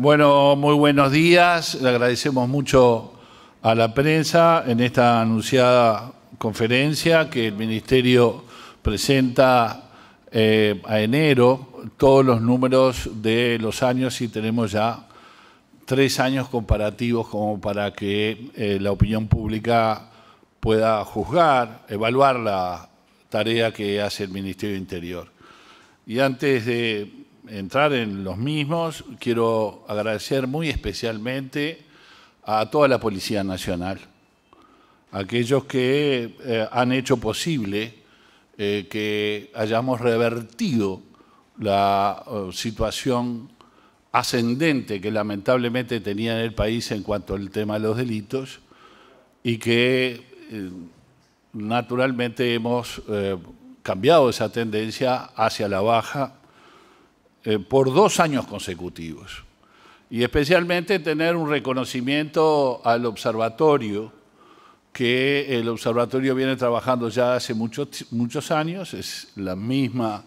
Bueno, muy buenos días. Le agradecemos mucho a la prensa en esta anunciada conferencia que el Ministerio presenta eh, a enero todos los números de los años y tenemos ya tres años comparativos como para que eh, la opinión pública pueda juzgar, evaluar la tarea que hace el Ministerio Interior. Y antes de entrar en los mismos, quiero agradecer muy especialmente a toda la Policía Nacional, aquellos que eh, han hecho posible eh, que hayamos revertido la eh, situación ascendente que lamentablemente tenía en el país en cuanto al tema de los delitos y que naturalmente hemos cambiado esa tendencia hacia la baja eh, por dos años consecutivos. Y especialmente tener un reconocimiento al observatorio, que el observatorio viene trabajando ya hace muchos, muchos años, es la misma,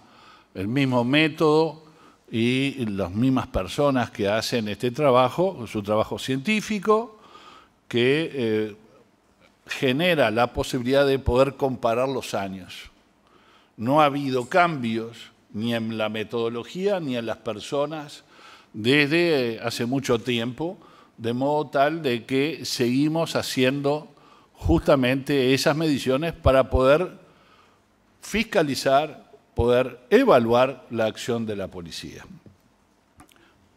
el mismo método y las mismas personas que hacen este trabajo, su trabajo científico, que eh, genera la posibilidad de poder comparar los años. No ha habido cambios ni en la metodología ni en las personas desde eh, hace mucho tiempo, de modo tal de que seguimos haciendo justamente esas mediciones para poder fiscalizar, poder evaluar la acción de la policía.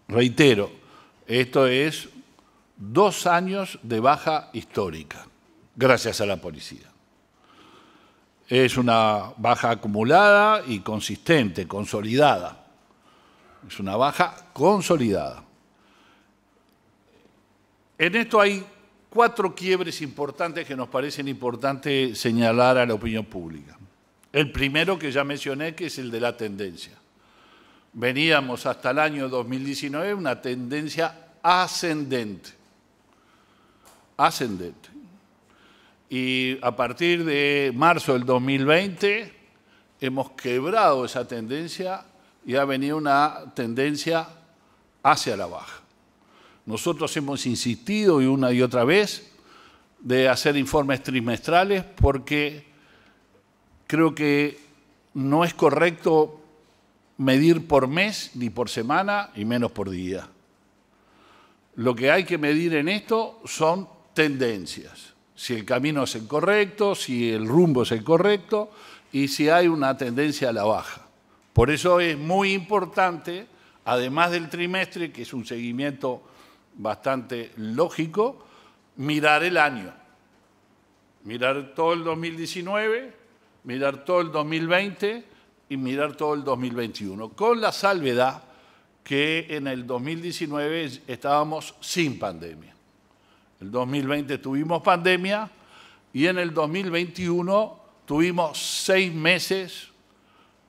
Reitero, esto es dos años de baja histórica, gracias a la policía. Es una baja acumulada y consistente, consolidada. Es una baja consolidada. En esto hay cuatro quiebres importantes que nos parecen importantes señalar a la opinión pública. El primero que ya mencioné, que es el de la tendencia. Veníamos hasta el año 2019 una tendencia ascendente. Ascendente. Y a partir de marzo del 2020 hemos quebrado esa tendencia y ha venido una tendencia hacia la baja. Nosotros hemos insistido y una y otra vez de hacer informes trimestrales porque creo que no es correcto medir por mes, ni por semana, y menos por día. Lo que hay que medir en esto son tendencias si el camino es el correcto, si el rumbo es el correcto y si hay una tendencia a la baja. Por eso es muy importante, además del trimestre, que es un seguimiento bastante lógico, mirar el año. Mirar todo el 2019, mirar todo el 2020 y mirar todo el 2021, con la salvedad que en el 2019 estábamos sin pandemia. El 2020 tuvimos pandemia y en el 2021 tuvimos seis meses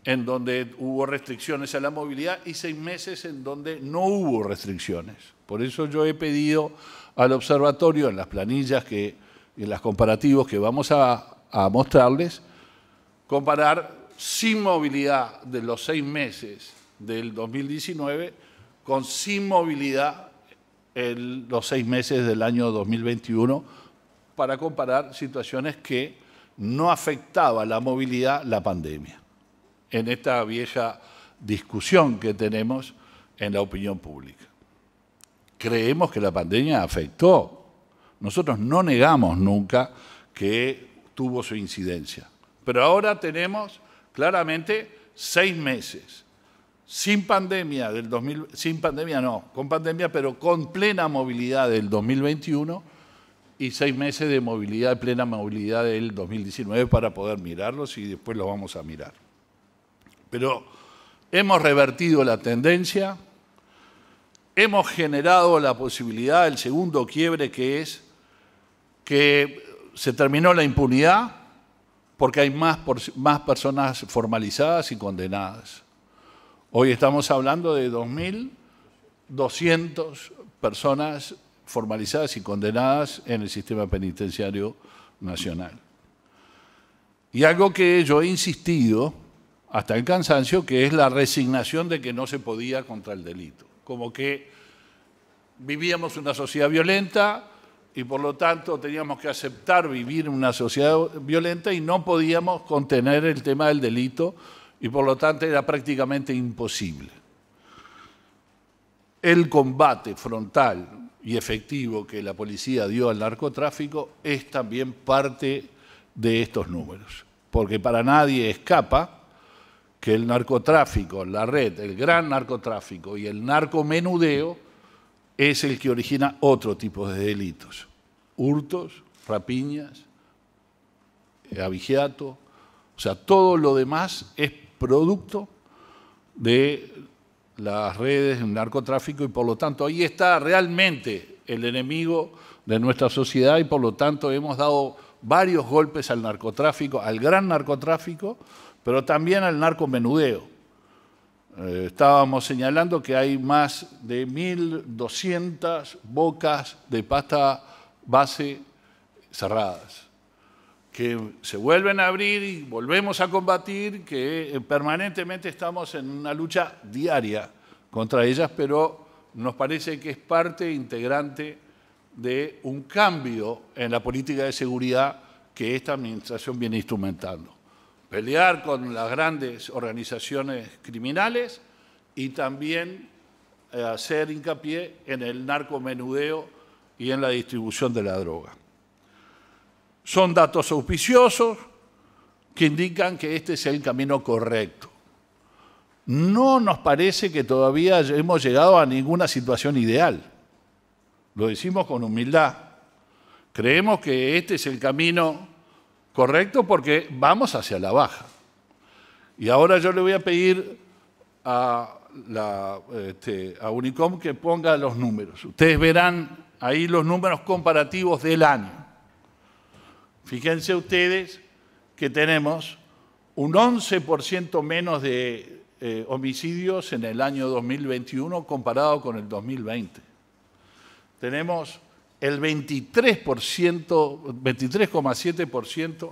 en donde hubo restricciones a la movilidad y seis meses en donde no hubo restricciones. Por eso yo he pedido al observatorio en las planillas que, en los comparativos que vamos a, a mostrarles, comparar sin movilidad de los seis meses del 2019 con sin movilidad los seis meses del año 2021 para comparar situaciones que no afectaba la movilidad la pandemia, en esta vieja discusión que tenemos en la opinión pública. Creemos que la pandemia afectó. Nosotros no negamos nunca que tuvo su incidencia. Pero ahora tenemos claramente seis meses sin pandemia del 2000, sin pandemia no, con pandemia, pero con plena movilidad del 2021 y seis meses de movilidad, plena movilidad del 2019 para poder mirarlos y después los vamos a mirar. Pero hemos revertido la tendencia, hemos generado la posibilidad del segundo quiebre que es que se terminó la impunidad porque hay más, más personas formalizadas y condenadas Hoy estamos hablando de 2.200 personas formalizadas y condenadas en el sistema penitenciario nacional. Y algo que yo he insistido hasta el cansancio, que es la resignación de que no se podía contra el delito. Como que vivíamos una sociedad violenta y por lo tanto teníamos que aceptar vivir en una sociedad violenta y no podíamos contener el tema del delito y por lo tanto era prácticamente imposible. El combate frontal y efectivo que la policía dio al narcotráfico es también parte de estos números, porque para nadie escapa que el narcotráfico, la red, el gran narcotráfico y el narcomenudeo es el que origina otro tipo de delitos, hurtos, rapiñas, eh, avigiato, o sea, todo lo demás es producto de las redes, el narcotráfico, y por lo tanto ahí está realmente el enemigo de nuestra sociedad y por lo tanto hemos dado varios golpes al narcotráfico, al gran narcotráfico, pero también al narcomenudeo. Eh, estábamos señalando que hay más de 1.200 bocas de pasta base cerradas que se vuelven a abrir y volvemos a combatir, que eh, permanentemente estamos en una lucha diaria contra ellas, pero nos parece que es parte integrante de un cambio en la política de seguridad que esta administración viene instrumentando. Pelear con las grandes organizaciones criminales y también eh, hacer hincapié en el narcomenudeo y en la distribución de la droga son datos auspiciosos que indican que este es el camino correcto. No nos parece que todavía hemos llegado a ninguna situación ideal. Lo decimos con humildad. Creemos que este es el camino correcto porque vamos hacia la baja. Y ahora yo le voy a pedir a, este, a Unicom que ponga los números. Ustedes verán ahí los números comparativos del año. Fíjense ustedes que tenemos un 11% menos de eh, homicidios en el año 2021 comparado con el 2020. Tenemos el 23%, 23,7%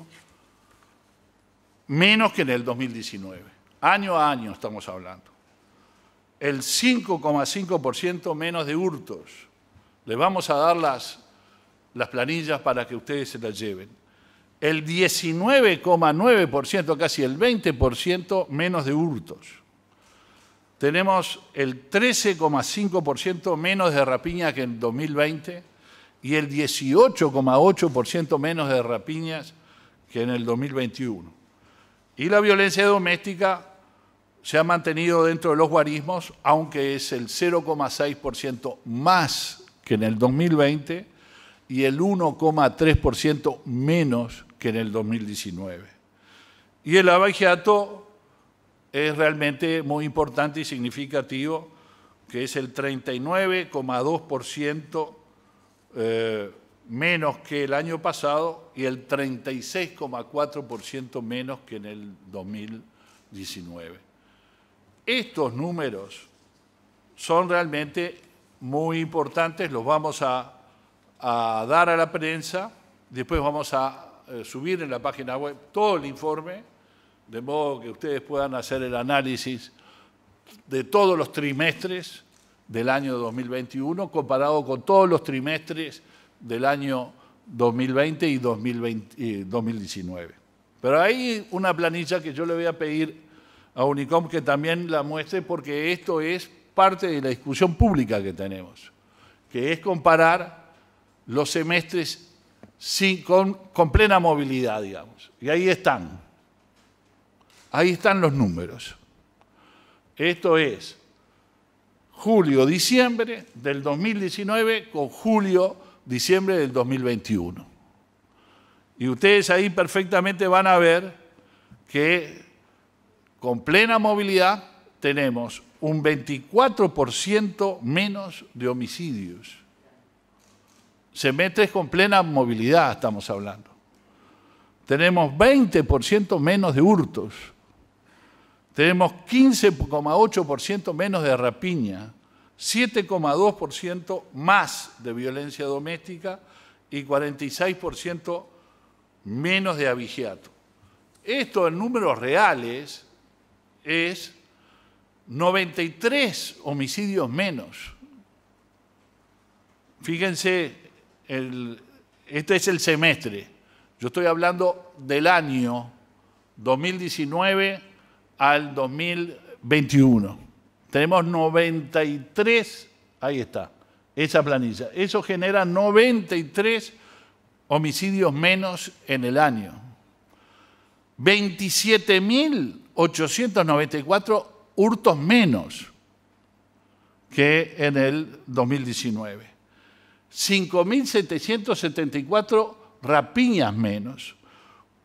menos que en el 2019. Año a año estamos hablando. El 5,5% menos de hurtos. Les vamos a dar las, las planillas para que ustedes se las lleven el 19,9%, casi el 20% menos de hurtos. Tenemos el 13,5% menos de rapiñas que en 2020 y el 18,8% menos de rapiñas que en el 2021. Y la violencia doméstica se ha mantenido dentro de los guarismos, aunque es el 0,6% más que en el 2020 y el 1,3% menos que en el 2019. Y el abagiato es realmente muy importante y significativo, que es el 39,2% eh, menos que el año pasado y el 36,4% menos que en el 2019. Estos números son realmente muy importantes, los vamos a dar a la prensa, después vamos a eh, subir en la página web todo el informe, de modo que ustedes puedan hacer el análisis de todos los trimestres del año 2021 comparado con todos los trimestres del año 2020 y 2019. Pero hay una planilla que yo le voy a pedir a Unicom que también la muestre porque esto es parte de la discusión pública que tenemos, que es comparar los semestres Sí con, con plena movilidad, digamos. Y ahí están. Ahí están los números. Esto es julio-diciembre del 2019 con julio-diciembre del 2021. Y ustedes ahí perfectamente van a ver que con plena movilidad tenemos un 24% menos de homicidios. Se semestres con plena movilidad estamos hablando. Tenemos 20% menos de hurtos. Tenemos 15,8% menos de rapiña, 7,2% más de violencia doméstica y 46% menos de avigiato. Esto en números reales es 93 homicidios menos. Fíjense el, este es el semestre. Yo estoy hablando del año 2019 al 2021. Tenemos 93, ahí está, esa planilla. Eso genera 93 homicidios menos en el año. 27.894 hurtos menos que en el 2019. 5.774 rapiñas menos,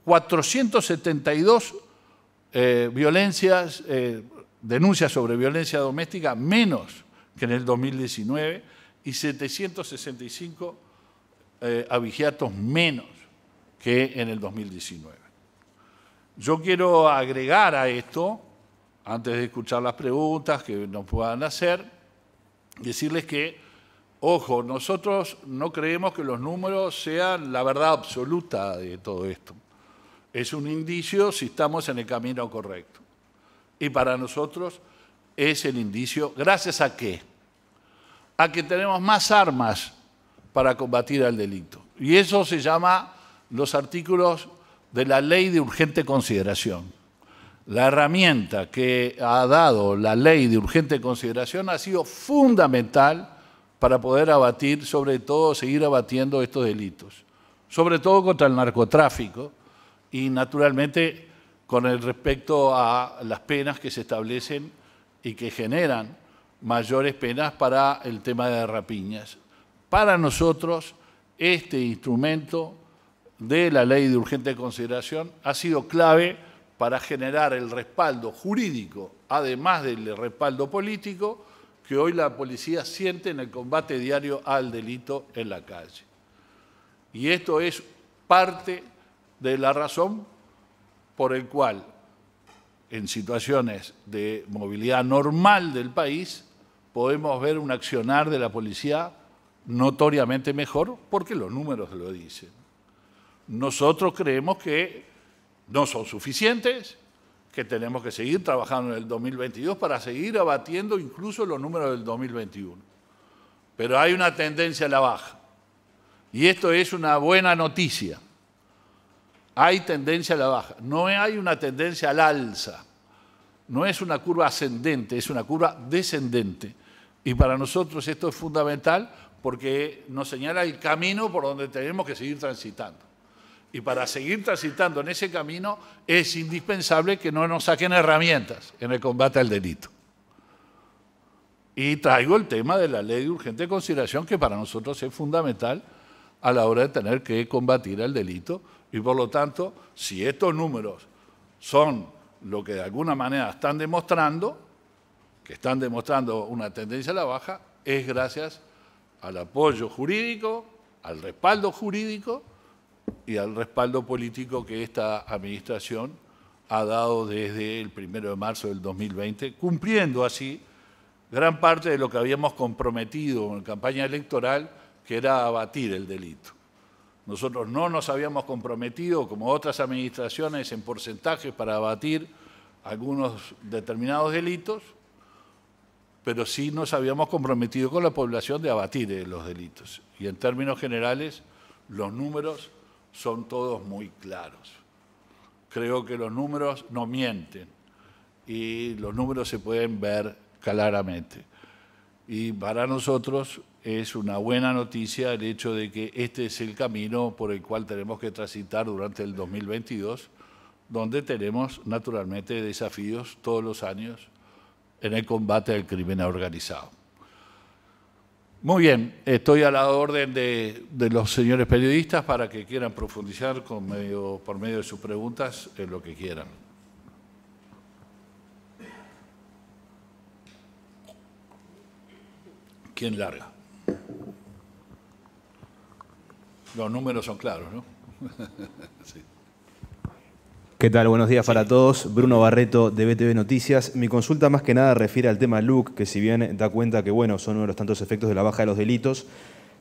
472 eh, violencias, eh, denuncias sobre violencia doméstica menos que en el 2019 y 765 eh, abigiatos menos que en el 2019. Yo quiero agregar a esto, antes de escuchar las preguntas que nos puedan hacer, decirles que Ojo, nosotros no creemos que los números sean la verdad absoluta de todo esto. Es un indicio si estamos en el camino correcto. Y para nosotros es el indicio, gracias a qué? A que tenemos más armas para combatir al delito. Y eso se llama los artículos de la ley de urgente consideración. La herramienta que ha dado la ley de urgente consideración ha sido fundamental para poder abatir, sobre todo seguir abatiendo estos delitos, sobre todo contra el narcotráfico y naturalmente con el respecto a las penas que se establecen y que generan mayores penas para el tema de rapiñas. Para nosotros, este instrumento de la ley de urgente consideración ha sido clave para generar el respaldo jurídico, además del respaldo político, que hoy la policía siente en el combate diario al delito en la calle. Y esto es parte de la razón por el cual en situaciones de movilidad normal del país podemos ver un accionar de la policía notoriamente mejor porque los números lo dicen. Nosotros creemos que no son suficientes, que tenemos que seguir trabajando en el 2022 para seguir abatiendo incluso los números del 2021. Pero hay una tendencia a la baja. Y esto es una buena noticia. Hay tendencia a la baja. No hay una tendencia al alza. No es una curva ascendente, es una curva descendente. Y para nosotros esto es fundamental porque nos señala el camino por donde tenemos que seguir transitando. Y para seguir transitando en ese camino es indispensable que no nos saquen herramientas en el combate al delito. Y traigo el tema de la ley de urgente consideración que para nosotros es fundamental a la hora de tener que combatir el delito. Y por lo tanto, si estos números son lo que de alguna manera están demostrando, que están demostrando una tendencia a la baja, es gracias al apoyo jurídico, al respaldo jurídico y al respaldo político que esta administración ha dado desde el 1 de marzo del 2020, cumpliendo así gran parte de lo que habíamos comprometido en campaña electoral, que era abatir el delito. Nosotros no nos habíamos comprometido, como otras administraciones, en porcentajes para abatir algunos determinados delitos, pero sí nos habíamos comprometido con la población de abatir los delitos. Y en términos generales, los números son todos muy claros. Creo que los números no mienten y los números se pueden ver claramente. Y para nosotros es una buena noticia el hecho de que este es el camino por el cual tenemos que transitar durante el 2022, donde tenemos naturalmente desafíos todos los años en el combate al crimen organizado. Muy bien, estoy a la orden de, los señores periodistas para que quieran profundizar con medio, por medio de sus preguntas en lo que quieran. ¿Quién larga? Los números son claros, ¿no? sí. ¿Qué tal? Buenos días para todos. Bruno Barreto de BTV Noticias. Mi consulta más que nada refiere al tema Luke, que si bien da cuenta que bueno, son uno de los tantos efectos de la baja de los delitos,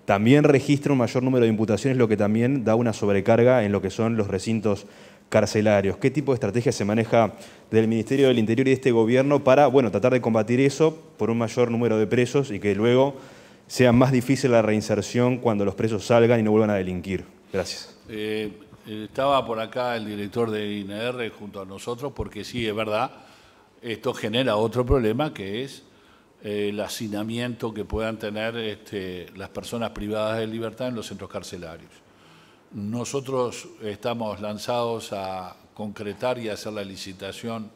también registra un mayor número de imputaciones, lo que también da una sobrecarga en lo que son los recintos carcelarios. ¿Qué tipo de estrategia se maneja del Ministerio del Interior y de este gobierno para bueno, tratar de combatir eso por un mayor número de presos y que luego sea más difícil la reinserción cuando los presos salgan y no vuelvan a delinquir? Gracias. Eh, eh, estaba por acá el director de INR junto a nosotros porque sí, es verdad, esto genera otro problema que es eh, el hacinamiento que puedan tener este, las personas privadas de libertad en los centros carcelarios. Nosotros estamos lanzados a concretar y hacer la licitación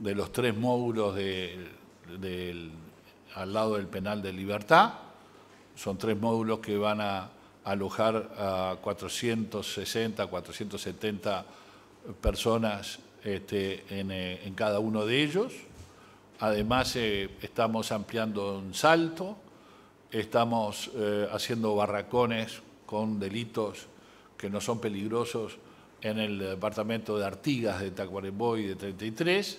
de los tres módulos al lado del penal de libertad. Son tres módulos que van a alojar a 460, 470 personas este, eh, en, cada uno de ellos. Además, eh, estamos ampliando un salto, estamos eh, haciendo barracones con delitos que no son peligrosos en el departamento de Artigas de Tacuarembó y de 33.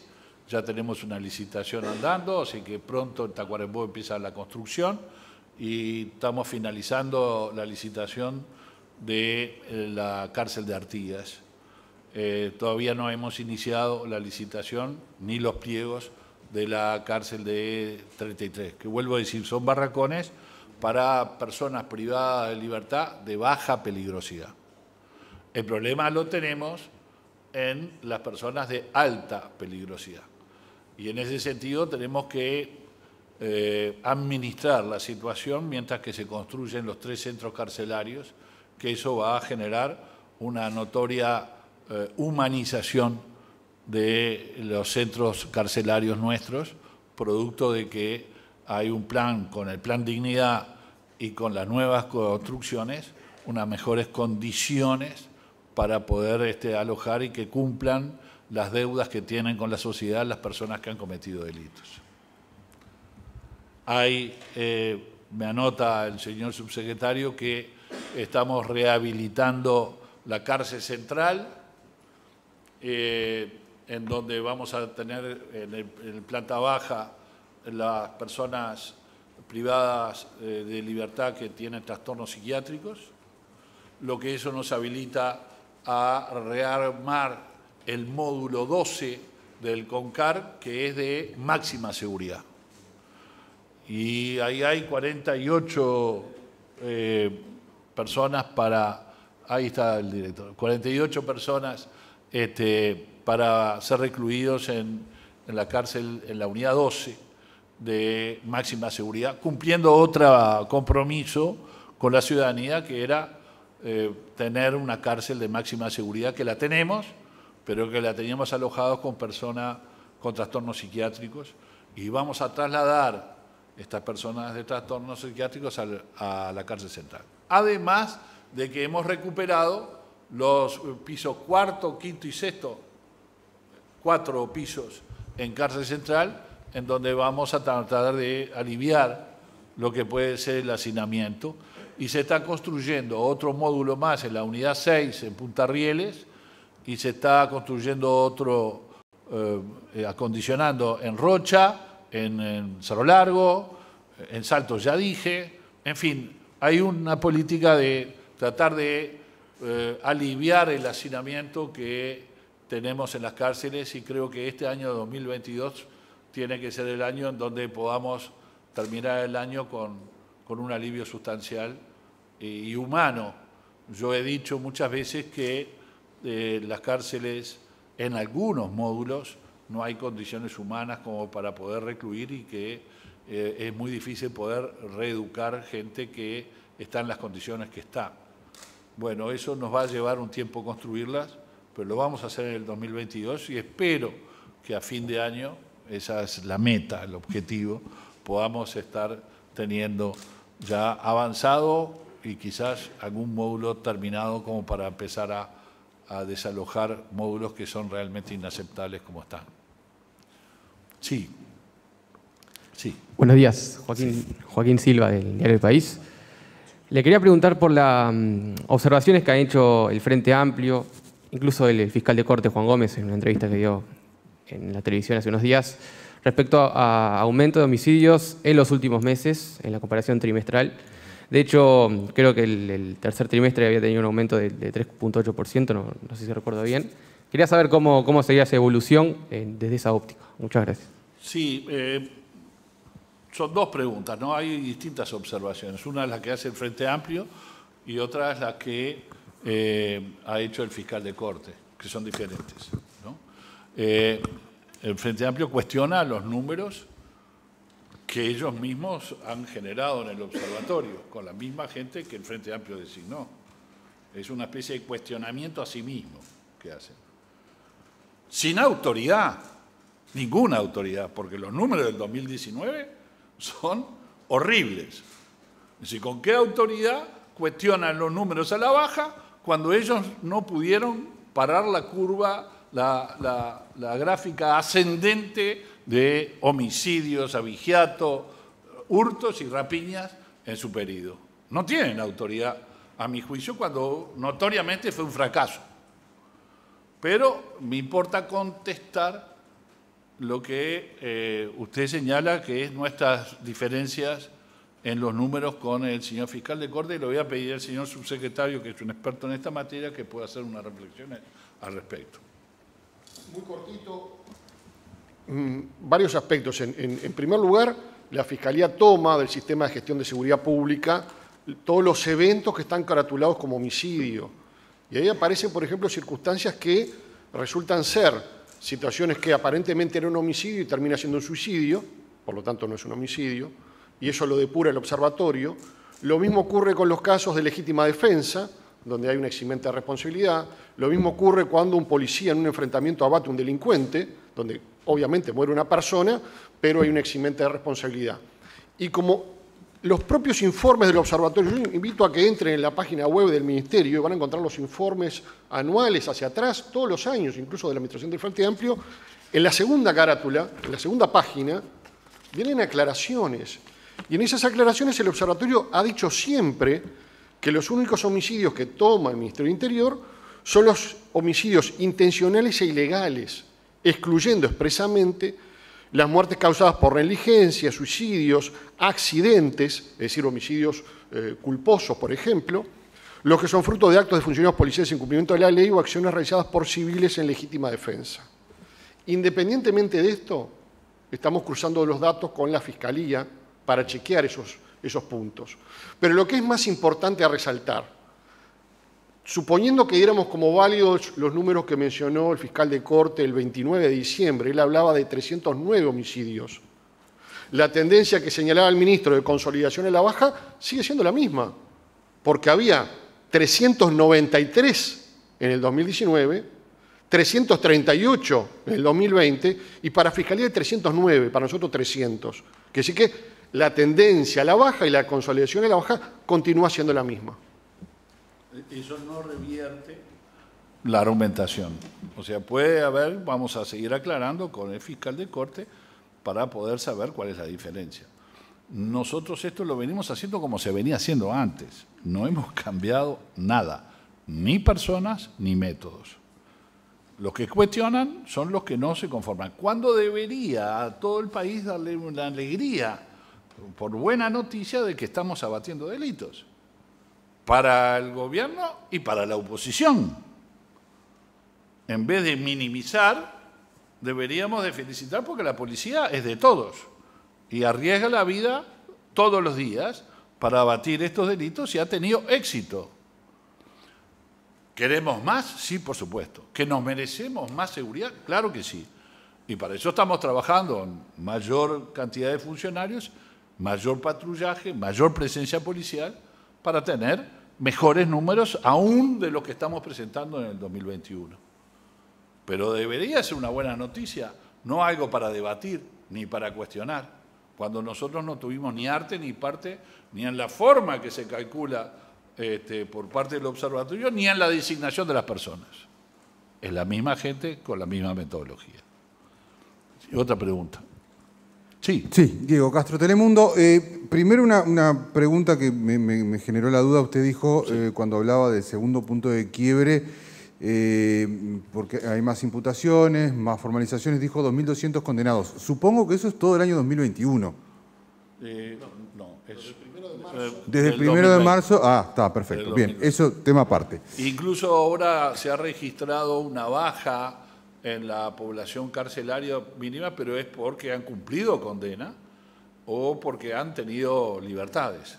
Ya tenemos una licitación andando, así que pronto en Tacuarembó empieza la construcción y estamos finalizando la licitación de eh, la cárcel de Artigas. Eh, todavía no hemos iniciado la licitación ni los pliegos de la cárcel de 33, que vuelvo a decir, son barracones para personas privadas de libertad de baja peligrosidad. El problema lo tenemos en las personas de alta peligrosidad. Y en ese sentido tenemos que eh, administrar la situación mientras que se construyen los tres centros carcelarios, que eso va a generar una notoria eh, humanización de los centros carcelarios nuestros, producto de que hay un plan con el plan dignidad y con las nuevas construcciones, unas mejores condiciones para poder este, alojar y que cumplan las deudas que tienen con la sociedad las personas que han cometido delitos. Eh, me anota el señor subsecretario, que estamos rehabilitando la cárcel central, eh, en donde vamos a tener en, el, planta baja las personas privadas eh, de libertad que tienen trastornos psiquiátricos, lo que eso nos habilita a rearmar el módulo 12 del CONCAR, que es de máxima seguridad y ahí hay 48 eh, personas para, ahí está el director, 48 personas este, para ser recluidos en, la cárcel, en la unidad 12 de máxima seguridad, cumpliendo otro compromiso con la ciudadanía que era eh, tener una cárcel de máxima seguridad, que la tenemos, pero que la teníamos alojados con personas con trastornos psiquiátricos y vamos a trasladar estas personas de trastornos psiquiátricos a la cárcel central. Además de que hemos recuperado los pisos cuarto, quinto y sexto, cuatro pisos en cárcel central, en donde vamos a tratar de aliviar lo que puede ser el hacinamiento. Y se está construyendo otro módulo más en la unidad 6 en Punta Rieles y se está construyendo otro, eh, acondicionando en Rocha, en, en Cerro Largo, en Saltos ya dije, en fin, hay una política de tratar de eh, aliviar el hacinamiento que tenemos en las cárceles y creo que este año 2022 tiene que ser el año en donde podamos terminar el año con, un alivio sustancial eh, y humano. Yo he dicho muchas veces que eh, las cárceles en algunos módulos no hay condiciones humanas como para poder recluir y que eh, es muy difícil poder reeducar gente que está en las condiciones que está. Bueno, eso nos va a llevar un tiempo construirlas, pero lo vamos a hacer en el 2022 y espero que a fin de año, esa es la meta, el objetivo, podamos estar teniendo ya avanzado y quizás algún módulo terminado como para empezar a desalojar módulos que son realmente inaceptables como están. Sí. Buenos días, Joaquín, Silva del Diario El País. Le quería preguntar por las mm, observaciones que ha hecho el Frente Amplio, incluso el fiscal de corte Juan Gómez en una entrevista que dio en la televisión hace unos días, respecto a aumento de homicidios en los últimos meses, en la comparación trimestral. De hecho, creo que el, tercer trimestre había tenido un aumento de, 3.8%, no, sé si recuerdo bien. Quería saber cómo, cómo esa evolución eh, desde esa óptica. Muchas gracias. Sí, eh, son dos preguntas, ¿no? Hay distintas observaciones. Una es la que hace el Frente Amplio y otra es la que eh, ha hecho el fiscal de corte, que son diferentes. ¿no? el Frente Amplio cuestiona los números que ellos mismos han generado en el observatorio, con la misma gente que el Frente Amplio designó. Es una especie de cuestionamiento a sí mismo que hacen sin autoridad, ninguna autoridad, porque los números del 2019 son horribles. Es decir, ¿con qué autoridad cuestionan los números a la baja cuando ellos no pudieron parar la curva, la, gráfica ascendente de homicidios, abigiatos, hurtos y rapiñas en su periodo? No tienen autoridad, a mi juicio, cuando notoriamente fue un fracaso. Pero me importa contestar lo que eh, usted señala que es nuestras diferencias en los números con el señor fiscal de Corte y le voy a pedir al señor subsecretario, que es un experto en esta materia, que pueda hacer una reflexiones al respecto. Muy cortito, mm, varios aspectos. En, en primer lugar, la Fiscalía toma del sistema de gestión de seguridad pública todos los eventos que están caratulados como homicidio y ahí aparecen, por ejemplo, circunstancias que resultan ser situaciones que aparentemente era un homicidio y termina siendo un suicidio, por lo tanto no es un homicidio, y eso lo depura el observatorio. Lo mismo ocurre con los casos de legítima defensa, donde hay una eximente de responsabilidad. Lo mismo ocurre cuando un policía en un enfrentamiento abate a un delincuente, donde obviamente muere una persona, pero hay una eximente de responsabilidad. Y como los propios informes del observatorio, yo invito a que entren en la página web del Ministerio y van a encontrar los informes anuales hacia atrás, todos los años, incluso de la Administración del Frente Amplio, en la segunda carátula, en la segunda página, vienen aclaraciones. Y en esas aclaraciones el observatorio ha dicho siempre que los únicos homicidios que toma el Ministerio del Interior son los homicidios intencionales e ilegales, excluyendo expresamente las muertes causadas por negligencia, suicidios, accidentes, es decir, homicidios eh, culposos, por ejemplo, los que son fruto de actos de funcionarios policiales en cumplimiento de la ley o acciones realizadas por civiles en legítima defensa. Independientemente de esto, estamos cruzando los datos con la Fiscalía para chequear esos, esos puntos. Pero lo que es más importante a resaltar Suponiendo que diéramos como válidos los números que mencionó el fiscal de corte el 29 de diciembre, él hablaba de 309 homicidios. La tendencia que señalaba el ministro de consolidación en la baja sigue siendo la misma, porque había 393 en el 2019, 338 en el 2020 y para Fiscalía de 309, para nosotros 300. Que sí que la tendencia a la baja y la consolidación a la baja continúa siendo la misma. E-, eso no revierte la argumentación. O sea, puede haber, vamos a seguir aclarando con el fiscal de corte para poder saber cuál es la diferencia. Nosotros esto lo venimos haciendo como se venía haciendo antes. No hemos cambiado nada, ni personas ni métodos. Los que cuestionan son los que no se conforman. ¿Cuándo debería a todo el país darle una alegría por buena noticia de que estamos abatiendo delitos? para el gobierno y para la oposición. En vez de minimizar, deberíamos de felicitar porque la policía es de todos y arriesga la vida todos los días para abatir estos delitos y ha tenido éxito. ¿Queremos más? Sí, por supuesto. ¿Que nos merecemos más seguridad? Claro que sí. Y para eso estamos trabajando en mayor cantidad de funcionarios, mayor patrullaje, mayor presencia policial para tener mejores números aún de los que estamos presentando en el 2021. Pero debería ser una buena noticia, no algo para debatir ni para cuestionar, cuando nosotros no tuvimos ni arte ni parte, ni en la forma que se calcula este, por parte del observatorio, ni en la designación de las personas. Es la misma gente con la misma metodología. Y otra pregunta. Sí. Sí, Diego Castro, Telemundo. Eh, primero una, pregunta que me, generó la duda. Usted dijo eh, cuando hablaba del segundo punto de quiebre, eh, porque hay más imputaciones, más formalizaciones, dijo 2.200 condenados. Supongo que eso es todo el año 2021. no, no marzo. Desde el primero de marzo. Ah, está, perfecto. Bien, eso tema aparte. Incluso ahora se ha registrado una baja en la población carcelaria mínima, pero es porque han cumplido condena o porque han tenido libertades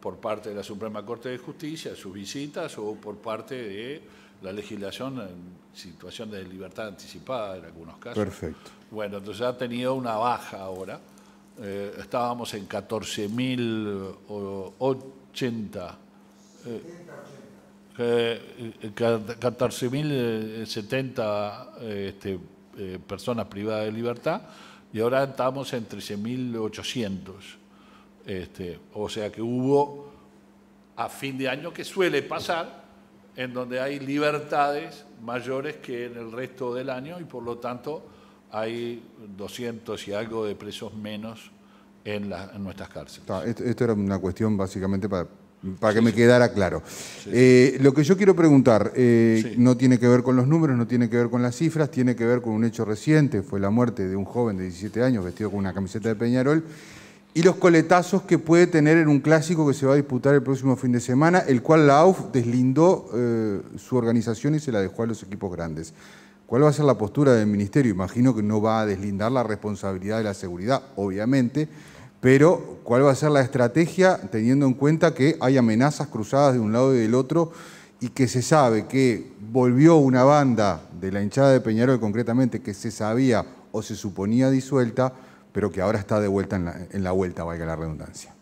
por parte de la Suprema Corte de Justicia, sus visitas o por parte de la legislación en situación de libertad anticipada en algunos casos. Perfecto. Bueno, entonces ha tenido una baja ahora. Eh, estábamos en 14.080. Eh, 14.070 eh, eh, eh, este, personas privadas de libertad y ahora estamos en 13.800. Este, o sea que hubo a fin de año que suele pasar, en donde hay libertades mayores que en el resto del año y por lo tanto hay 200 y algo de presos menos en, nuestras cárceles. Ah, esto, era una cuestión básicamente para para que me quedara claro. Eh, lo que yo quiero preguntar eh, no tiene que ver con los números, no tiene que ver con las cifras, tiene que ver con un hecho reciente, fue la muerte de un joven de 17 años vestido con una camiseta de Peñarol y los coletazos que puede tener en un clásico que se va a disputar el próximo fin de semana, el cual la AUF deslindó eh, su organización y se la dejó a los equipos grandes. ¿Cuál va a ser la postura del Ministerio? Imagino que no va a deslindar la responsabilidad de la seguridad, obviamente, pero cuál va a ser la estrategia teniendo en cuenta que hay amenazas cruzadas de un lado y del otro y que se sabe que volvió una banda de la hinchada de Peñarol concretamente que se sabía o se suponía disuelta, pero que ahora está de vuelta en la, vuelta, valga la redundancia.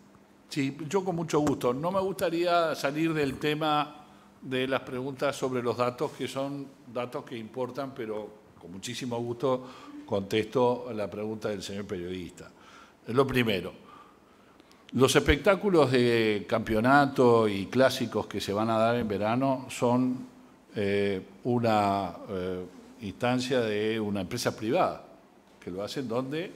Sí, yo con mucho gusto. No me gustaría salir del tema de las preguntas sobre los datos, que son datos que importan, pero con muchísimo gusto contesto la pregunta del señor periodista lo primero. Los espectáculos de campeonato y clásicos que se van a dar en verano son eh, una eh, instancia de una empresa privada que lo hacen donde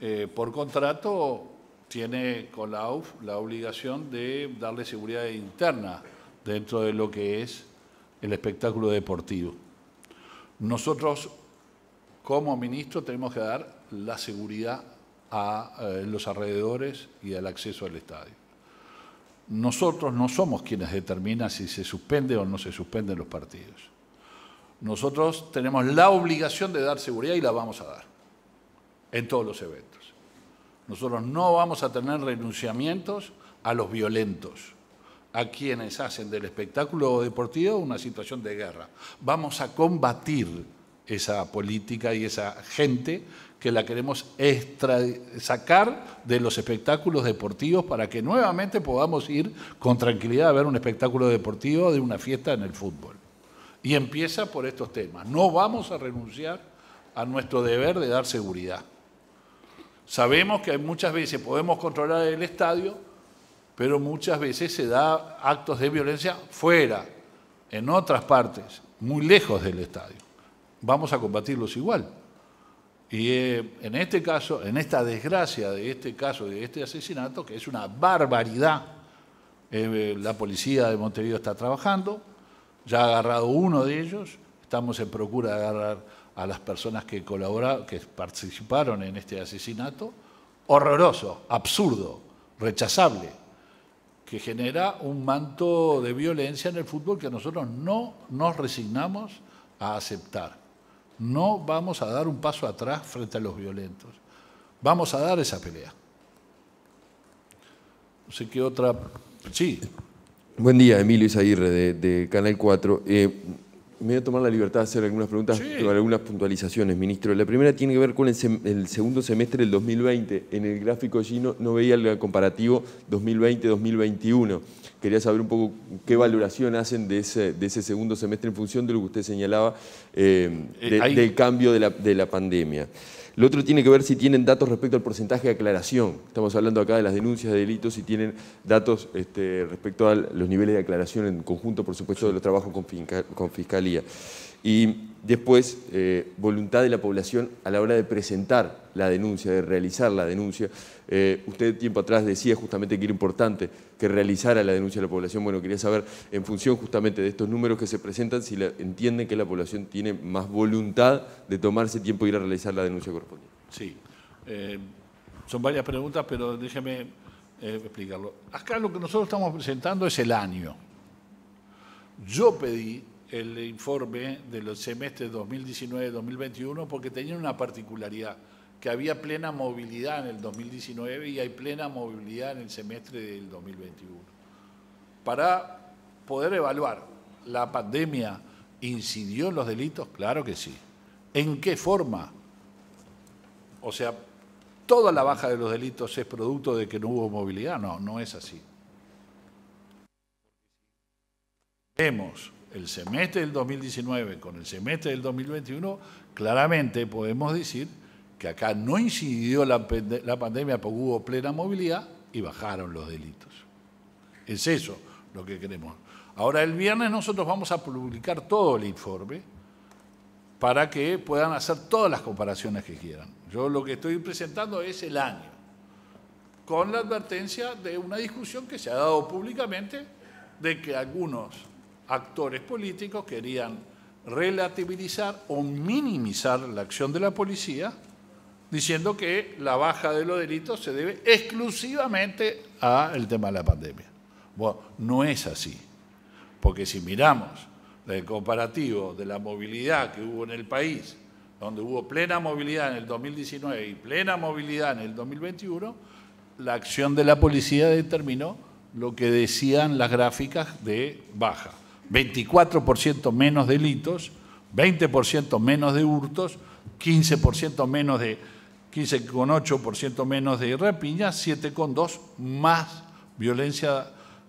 eh, por contrato tiene con la Uf la obligación de darle seguridad interna dentro de lo que es el espectáculo deportivo. Nosotros como ministro tenemos que dar la seguridad a eh, los alrededores y al acceso al estadio. Nosotros no somos quienes determinan si se suspende o no se suspenden los partidos. Nosotros tenemos la obligación de dar seguridad y la vamos a dar en todos los eventos. Nosotros no vamos a tener renunciamientos a los violentos, a quienes hacen del espectáculo deportivo una situación de guerra. Vamos a combatir esa política y esa gente que la queremos sacar de los espectáculos deportivos para que nuevamente podamos ir con tranquilidad a ver un espectáculo deportivo de una fiesta en el fútbol. Y empieza por estos temas. No vamos a renunciar a nuestro deber de dar seguridad. Sabemos que muchas veces podemos controlar el estadio, pero muchas veces se da actos de violencia fuera, en otras partes, muy lejos del estadio. Vamos a combatirlos igual. Y eh, en este caso, en esta desgracia de este caso, de este asesinato, que es una barbaridad, eh, la policía de Montevideo está trabajando, ya ha agarrado uno de ellos, estamos en procura de agarrar a las personas que colaboraron, que participaron en este asesinato, horroroso, absurdo, rechazable, que genera un manto de violencia en el fútbol que nosotros no nos resignamos a aceptar. No vamos a dar un paso atrás frente a los violentos. Vamos a dar esa pelea. No sé qué otra... Sí. Buen día, Emilio Isaguirre de, Canal 4. Eh, me voy a tomar la libertad de hacer algunas preguntas, algunas puntualizaciones, ministro. La primera tiene que ver con el, segundo semestre del 2020. En el gráfico allí no, no veía el comparativo 2020-2021 quería saber un poco qué valoración hacen de ese, segundo semestre en función de lo que usted señalaba eh, eh, del cambio de la, pandemia. Lo otro tiene que ver si tienen datos respecto al porcentaje de aclaración. Estamos hablando acá de las denuncias de delitos, y tienen datos este, respecto a los niveles de aclaración en conjunto, por supuesto, de los trabajos con fiscalía. Y después, eh, voluntad de la población a la hora de presentar la denuncia, de realizar la denuncia. Eh, usted tiempo atrás decía justamente que era importante que realizara la denuncia de la población. Bueno, quería saber, en función justamente de estos números que se presentan, si la, entienden que la población tiene más voluntad de tomarse tiempo y ir a realizar la denuncia correspondiente. Sí. Eh, son varias preguntas, pero déjeme explicarlo. Acá lo que nosotros estamos presentando es el año. Yo pedí el informe los semestres 2019-2021 porque tenía una particularidad, que había plena movilidad en el 2019 y hay plena movilidad en el semestre del 2021. Para poder evaluar, ¿la pandemia incidió en los delitos? Claro que sí. ¿En qué forma? O sea, toda la baja de los delitos es producto de que no hubo movilidad. No, no es así. Vemos el semestre del 2019 con el semestre del 2021, claramente podemos decir que acá no incidió la, pandemia porque hubo plena movilidad y bajaron los delitos. Es eso lo que queremos. Ahora el viernes nosotros vamos a publicar todo el informe para que puedan hacer todas las comparaciones que quieran. Yo lo que estoy presentando es el año, con la advertencia de una discusión que se ha dado públicamente de que algunos actores políticos querían relativizar o minimizar la acción de la policía, diciendo que la baja de los delitos se debe exclusivamente al tema de la pandemia. Bueno, no es así, porque si miramos el comparativo de la movilidad que hubo en el país, donde hubo plena movilidad en el 2019 y plena movilidad en el 2021, la acción de la policía determinó lo que decían las gráficas de baja. 24% menos delitos, 20% menos de hurtos, 15% menos de 15,8% menos de rapiña, 7,2% más violencia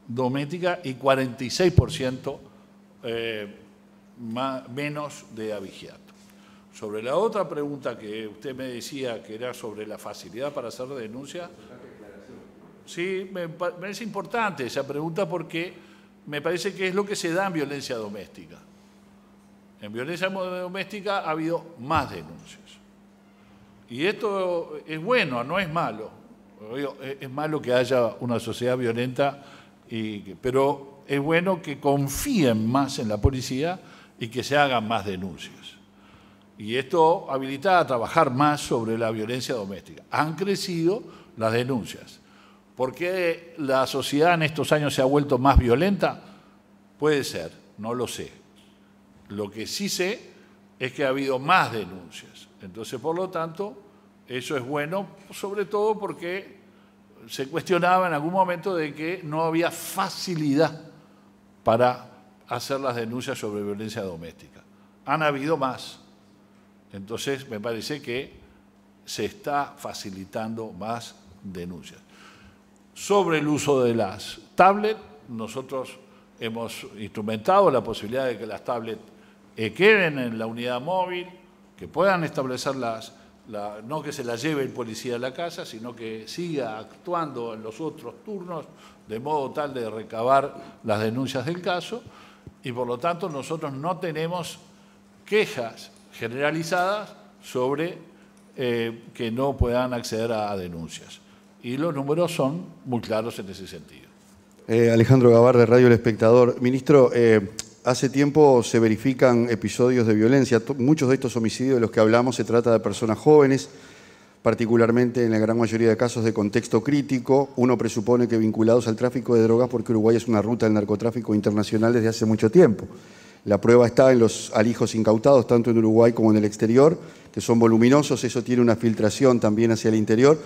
doméstica y 46% eh, menos de abigiato. Sobre la otra pregunta que usted me decía que era sobre la facilidad para hacer denuncia, sí, me, parece es importante esa pregunta porque me parece que es lo que se da en violencia doméstica. En violencia doméstica ha habido más denuncias. Y esto es bueno, no es malo. Es malo que haya una sociedad violenta, pero es bueno que confíen más en la policía y que se hagan más denuncias. Y esto habilita a trabajar más sobre la violencia doméstica. Han crecido las denuncias. ¿Por qué la sociedad en estos años se ha vuelto más violenta? Puede ser, no lo sé. Lo que sí sé es que ha habido más denuncias. Entonces, por lo tanto, eso es bueno, sobre todo porque se cuestionaba en algún momento de que no había facilidad para hacer las denuncias sobre violencia doméstica. Han habido más. Entonces, me parece que se está facilitando más denuncias sobre el uso de las tablets. Nosotros hemos instrumentado la posibilidad de que las tablets eh, queden en la unidad móvil, que puedan establecer las, no que se las lleve el policía a la casa, sino que siga actuando en los otros turnos de modo tal de recabar las denuncias del caso y por lo tanto nosotros no tenemos quejas generalizadas sobre eh, que no puedan acceder a denuncias y los números son muy claros en ese sentido. Eh, Alejandro Gabar de Radio El Espectador. Ministro, eh, hace tiempo se verifican episodios de violencia. Muchos de estos homicidios de los que hablamos se trata de personas jóvenes, particularmente en la gran mayoría de casos de contexto crítico. Uno presupone que vinculados al tráfico de drogas porque Uruguay es una ruta del narcotráfico internacional desde hace mucho tiempo. La prueba está en los alijos incautados, tanto en Uruguay como en el exterior, que son voluminosos, eso tiene una filtración también hacia el interior.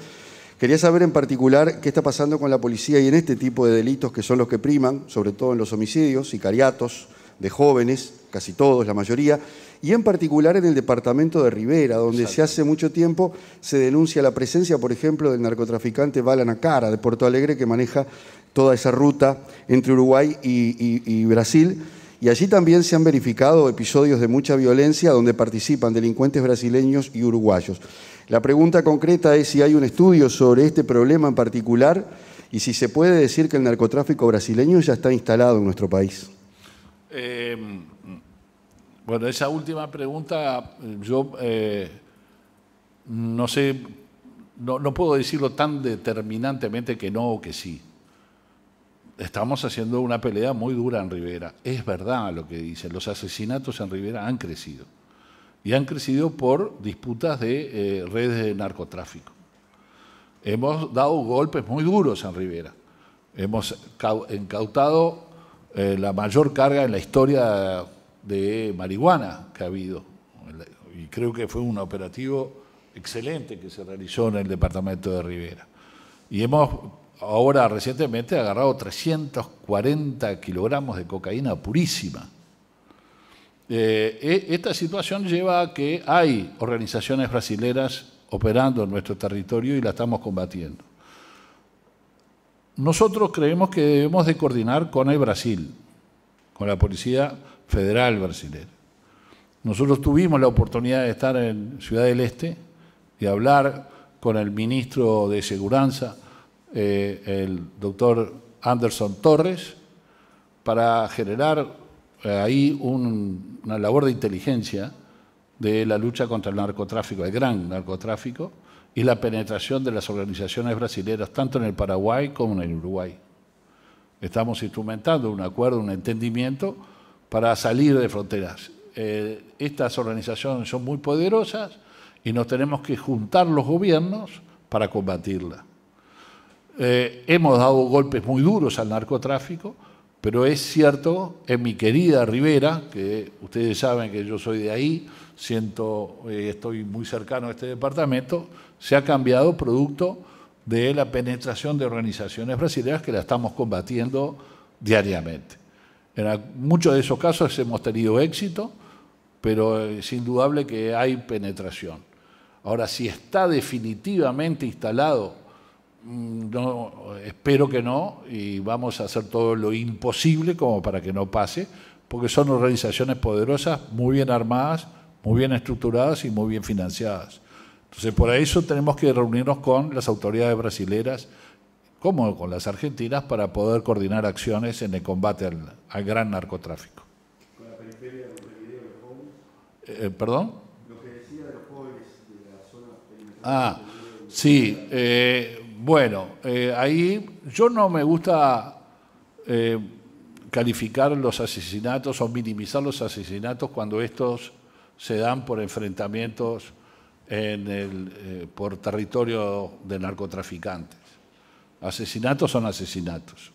Quería saber en particular qué está pasando con la policía y en este tipo de delitos que son los que priman, sobre todo en los homicidios, sicariatos de jóvenes, casi todos, la mayoría, y en particular en el departamento de Rivera, donde se hace mucho tiempo se denuncia la presencia, por ejemplo, del narcotraficante Balanacara de Porto Alegre, que maneja toda esa ruta entre Uruguay y Brasil y allí también se han verificado episodios de mucha violencia donde participan delincuentes brasileños y uruguayos. La pregunta concreta es si hay un estudio sobre este problema en particular y si se puede decir que el narcotráfico brasileño ya está instalado en nuestro país. Eh, bueno, esa última pregunta yo eh, no sé, no, no puedo decirlo tan determinantemente que no o que sí estamos haciendo una pelea muy dura en Rivera. Es verdad lo que dicen, los asesinatos en Rivera han crecido. Y han crecido por disputas de eh, redes de narcotráfico. Hemos dado golpes muy duros en Rivera. Hemos incautado eh, la mayor carga en la historia de marihuana que ha habido. Y creo que fue un operativo excelente que se realizó en el departamento de Rivera. Y hemos ahora recientemente ha agarrado 340 kilogramos de cocaína purísima. Eh, e, esta situación lleva a que hay organizaciones brasileras operando en nuestro territorio y la estamos combatiendo. Nosotros creemos que debemos de coordinar con el Brasil, con la Policía Federal Brasilera. Nosotros tuvimos la oportunidad de estar en Ciudad del Este y hablar con el ministro de Seguridad eh, el doctor Anderson Torres para generar eh, ahí una labor de inteligencia de la lucha contra el narcotráfico, el gran narcotráfico, y la penetración de las organizaciones brasileñas tanto en el Paraguay como en el Uruguay. Estamos instrumentando un acuerdo, un entendimiento para salir de fronteras. Eh, estas organizaciones son muy poderosas y nos tenemos que juntar los gobiernos para combatirlas. Eh, hemos dado golpes muy duros al narcotráfico, pero es cierto, en mi querida Rivera, que ustedes saben que yo soy de ahí, siento, eh, estoy muy cercano a este departamento, se ha cambiado producto de la penetración de organizaciones brasileñas que la estamos combatiendo diariamente. En muchos de esos casos hemos tenido éxito, pero eh, es indudable que hay penetración. Ahora, si está definitivamente instalado Mm, no, espero que no y vamos a hacer todo lo imposible como para que no pase, porque son organizaciones poderosas, muy bien armadas, muy bien estructuradas y muy bien financiadas. Entonces, por eso tenemos que reunirnos con las autoridades brasileras, como con las argentinas, para poder coordinar acciones en el combate al, gran narcotráfico. ¿Con la periferia los eh, ¿Perdón? Lo que decía de los Ah, sí. Eh, bueno, eh, ahí yo no me gusta eh, calificar los asesinatos o minimizar los asesinatos cuando estos se dan por enfrentamientos eh, por territorio de narcotraficantes. Asesinatos son asesinatos.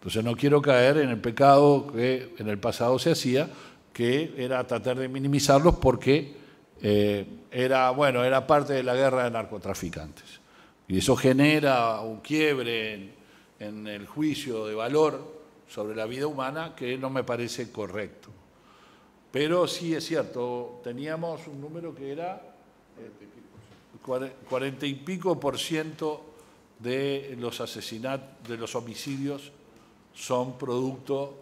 Entonces no quiero caer en el pecado que en el pasado se hacía, que era tratar de minimizarlos porque era, bueno, era parte de la guerra de narcotraficantes. Y eso genera un quiebre en, el juicio de valor sobre la vida humana que no me parece correcto. Pero sí es cierto, teníamos un número que era este, cuarenta y pico por ciento de los asesinatos, de los homicidios son producto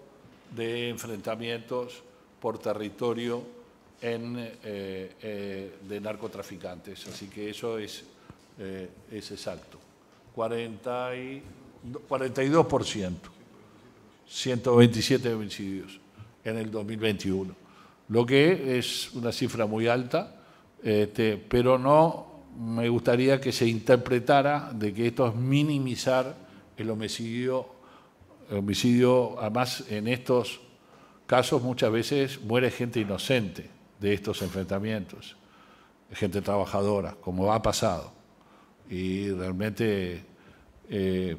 de enfrentamientos por territorio en, eh, eh, de narcotraficantes. Así que eso es eh, es exacto. y, 42%, 127 homicidios en el 2021, lo que es una cifra muy alta, este, pero no me gustaría que se interpretara de que esto es minimizar el homicidio, el homicidio, además en estos casos muchas veces muere gente inocente de estos enfrentamientos, gente trabajadora, como ha pasado y realmente eh,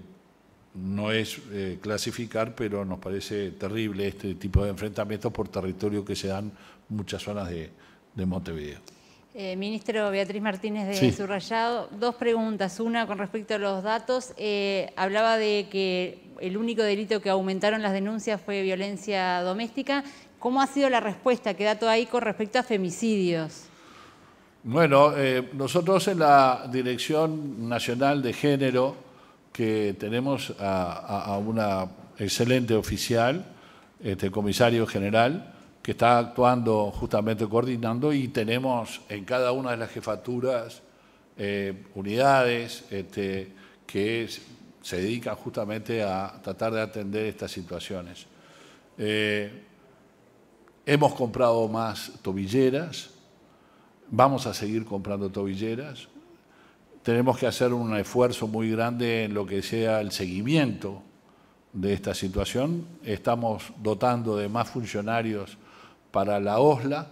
no es eh, clasificar, pero nos parece terrible este tipo de enfrentamientos por territorio que se dan muchas zonas de, Montevideo. Eh, ministro Beatriz Martínez de Subrayado, dos preguntas. Una con respecto a los datos. hablaba de que el único delito que aumentaron las denuncias fue violencia doméstica. ¿Cómo ha sido la respuesta? ¿Qué dato ahí con respecto a femicidios? Bueno, eh, nosotros en la Dirección Nacional de Género, que tenemos a, una excelente oficial, este comisario general, que está actuando justamente coordinando y tenemos en cada una de las jefaturas eh, unidades este, que se dedican justamente a tratar de atender estas situaciones. Eh, hemos comprado más tobilleras, vamos a seguir comprando tobilleras, tenemos que hacer un esfuerzo muy grande en lo que sea el seguimiento de esta situación. Estamos dotando de más funcionarios para la OSLA,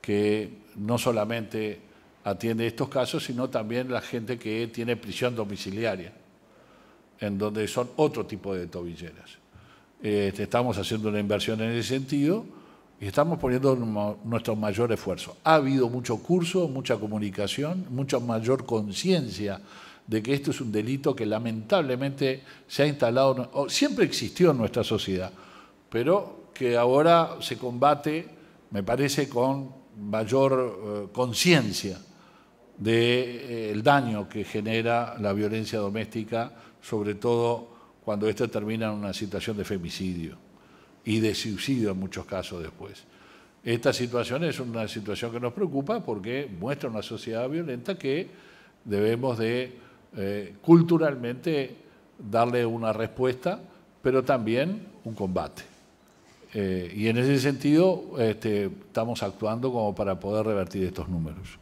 que no solamente atiende estos casos, sino también la gente que tiene prisión domiciliaria, en donde son otro tipo de tobilleras. Este, estamos haciendo una inversión en ese sentido y estamos poniendo nuestro mayor esfuerzo. Ha habido mucho curso, mucha comunicación, mucha mayor conciencia de que esto es un delito que lamentablemente se ha instalado, o siempre existió en nuestra sociedad, pero que ahora se combate, me parece, con mayor eh, conciencia del de, eh, el daño que genera la violencia doméstica, sobre todo cuando esto termina en una situación de femicidio y de suicidio en muchos casos después. Esta situación es una situación que nos preocupa porque muestra una sociedad violenta que debemos de eh, culturalmente darle una respuesta, pero también un combate. Eh, y en ese sentido este, estamos actuando como para poder revertir estos números.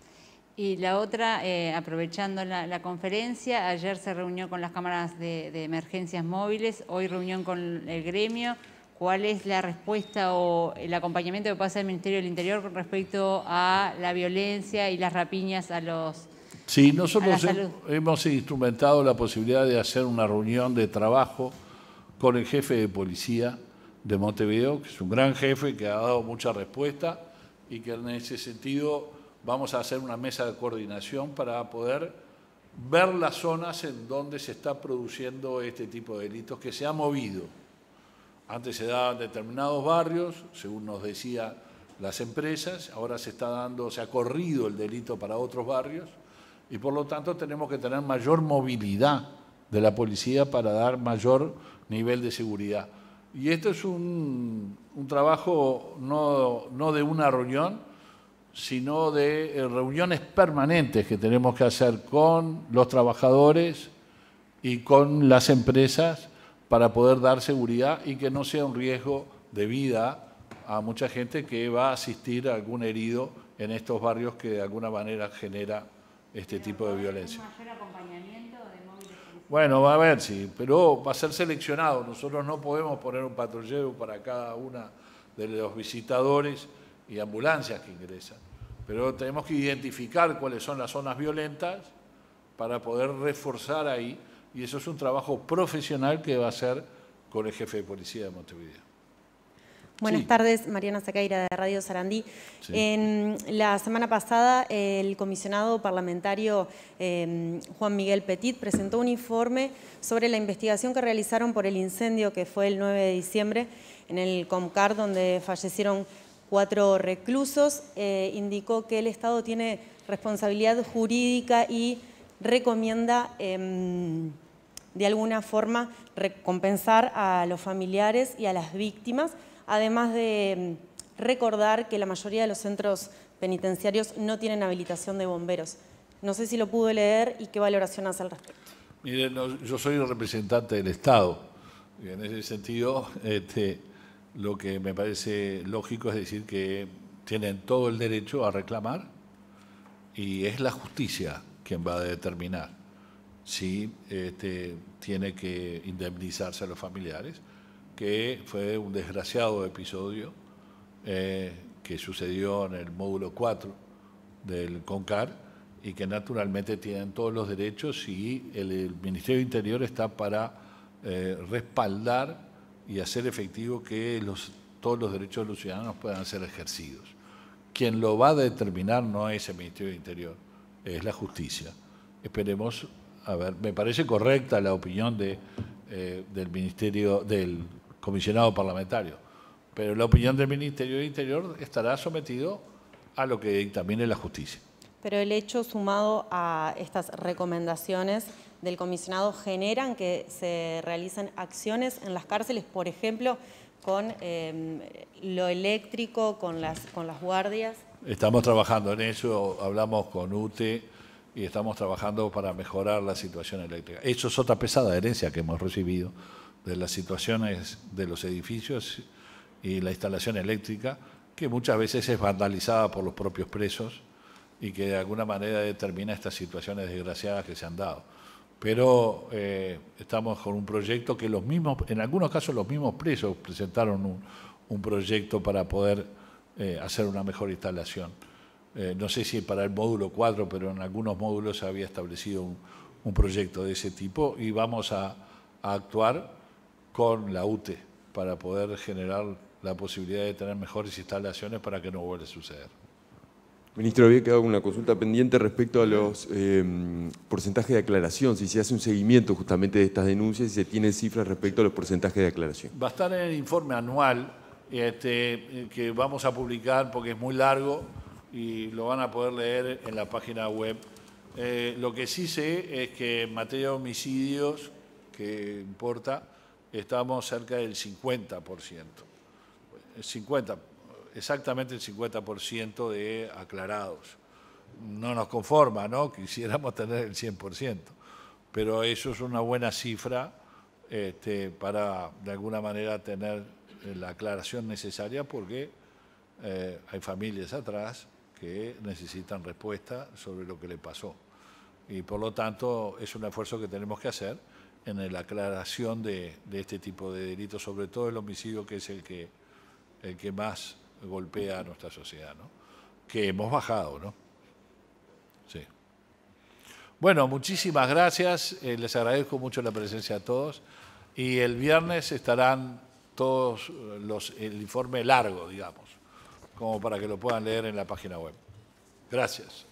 Y la otra, eh, aprovechando la, conferencia, ayer se reunió con las cámaras de, de emergencias móviles, hoy reunión con el gremio cuál es la respuesta o el acompañamiento que pasa el Ministerio del Interior con respecto a la violencia y las rapiñas a los... Sí, nosotros hemos instrumentado la posibilidad de hacer una reunión de trabajo con el jefe de policía de Montevideo, que es un gran jefe que ha dado mucha respuesta y que en ese sentido vamos a hacer una mesa de coordinación para poder ver las zonas en donde se está produciendo este tipo de delitos que se ha movido. Antes se daban determinados barrios, según nos decían las empresas, ahora se está dando, se ha corrido el delito para otros barrios y por lo tanto tenemos que tener mayor movilidad de la policía para dar mayor nivel de seguridad. Y esto es un, trabajo no, no, de una reunión, sino de eh, reuniones permanentes que tenemos que hacer con los trabajadores y con las empresas para poder dar seguridad y que no sea un riesgo de vida a mucha gente que va a asistir a algún herido en estos barrios que de alguna manera genera este tipo de violencia. acompañamiento de bueno, va a ver si, sí, pero va a ser seleccionado. Nosotros no podemos poner un patrullero para cada una de los visitadores y ambulancias que ingresan, pero tenemos que identificar cuáles son las zonas violentas para poder reforzar ahí y eso es un trabajo profesional que va a hacer con el jefe de policía de Montevideo. Buenas tardes, Mariana Zacaira de Radio Sarandí. En la semana pasada, el comisionado parlamentario em, Juan Miguel Petit presentó un informe sobre la investigación que realizaron por el incendio que fue el 9 de diciembre en el Comcar, donde fallecieron cuatro reclusos. Eh, indicó que el Estado tiene responsabilidad jurídica y recomienda em, de alguna forma recompensar a los familiares y a las víctimas, además de em, recordar que la mayoría de los centros penitenciarios no tienen habilitación de bomberos. No sé si lo pudo leer y qué valoración hace al respecto. Mire, yo soy el representante del Estado y en ese sentido este, lo que me parece lógico es decir que tienen todo el derecho a reclamar y es la justicia quien va a determinar si este, tiene que indemnizarse a los familiares, que fue un desgraciado episodio eh, que sucedió en el módulo 4 del CONCAR y que naturalmente tienen todos los derechos y el, Ministerio de Interior está para eh, respaldar y hacer efectivo que todos los derechos de los ciudadanos puedan ser ejercidos. Quien lo va a determinar no es el Ministerio de Interior es la justicia. Esperemos, a ver, me parece correcta la opinión de, eh, del Ministerio, del comisionado parlamentario, pero la opinión del Ministerio del Interior estará sometido a lo que dictamine la justicia. Pero el hecho sumado a estas recomendaciones del comisionado generan que se realicen acciones en las cárceles, por ejemplo, con eh, lo eléctrico, con las, con las guardias. Estamos trabajando en eso, hablamos con UTE y estamos trabajando para mejorar la situación eléctrica. Eso es otra pesada herencia que hemos recibido de las situaciones de los edificios y la instalación eléctrica, que muchas veces es vandalizada por los propios presos y que de alguna manera determina estas situaciones desgraciadas que se han dado. Pero eh, estamos con un proyecto que los mismos, en algunos casos los mismos presos presentaron un proyecto para poder eh, hacer una mejor instalación. Eh, no sé si para el módulo 4, pero en algunos módulos se había establecido un, proyecto de ese tipo y vamos a, actuar con la UTE para poder generar la posibilidad de tener mejores instalaciones para que no vuelva a suceder. Ministro, había quedado una consulta pendiente respecto a los em, porcentajes de aclaración, si se hace un seguimiento justamente de estas denuncias, si se tienen cifras respecto a los porcentajes de aclaración. Va a estar en el informe anual este, eh, que vamos a publicar porque es muy largo y lo van a poder leer en la página web. Eh, lo que sí sé es que en materia de homicidios, que importa, estamos cerca del 50%. El 50, exactamente el 50% de aclarados. No nos conforma, ¿no? Quisiéramos tener el 100%, pero eso es una buena cifra este, para de alguna manera tener eh, la aclaración necesaria porque eh, hay familias atrás que necesitan respuesta sobre lo que le pasó. Y por lo tanto es un esfuerzo que tenemos que hacer en la aclaración de, este tipo de delitos, sobre todo el homicidio que es el que, el que más golpea a nuestra sociedad, ¿no? que hemos bajado. ¿no? Sí. Bueno, muchísimas gracias, eh, les agradezco mucho la presencia a todos y el viernes estarán todos los, el informe largo, digamos, como para que lo puedan leer en la página web. Gracias.